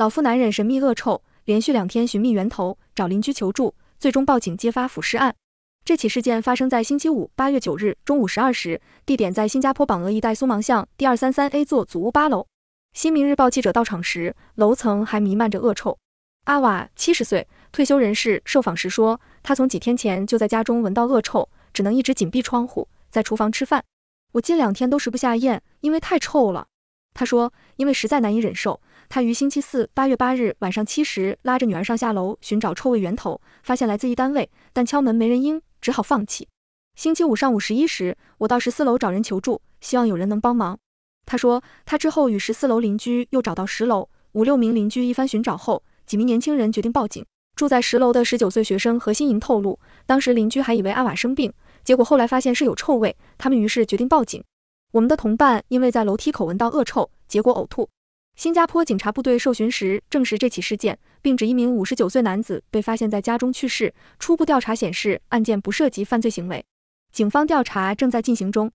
老妇难忍神秘恶臭，连续两天寻觅源头，找邻居求助，最终报警揭发腐尸案。这起事件发生在星期五，八月九日中午十二时，地点在新加坡榜额一带苏芒巷第二三三 A 座祖屋八楼。新民日报记者到场时，楼层还弥漫着恶臭。阿瓦七十岁退休人士受访时说，他从几天前就在家中闻到恶臭，只能一直紧闭窗户，在厨房吃饭。我近两天都食不下咽，因为太臭了。他说，因为实在难以忍受。他于星期四八月八日晚上七时拉着女儿上下楼寻找臭味源头，发现来自一单位，但敲门没人应，只好放弃。星期五上午十一时，我到十四楼找人求助，希望有人能帮忙。他说，他之后与十四楼邻居又找到十楼五六名邻居，一番寻找后，几名年轻人决定报警。住在十楼的十九岁学生何心莹透露，当时邻居还以为阿瓦生病，结果后来发现是有臭味，他们于是决定报警。我们的同伴因为在楼梯口闻到恶臭，结果呕吐。新加坡警察部队受询时证实这起事件，并指一名59岁男子被发现，在家中去世。初步调查显示，案件不涉及犯罪行为，警方调查正在进行中。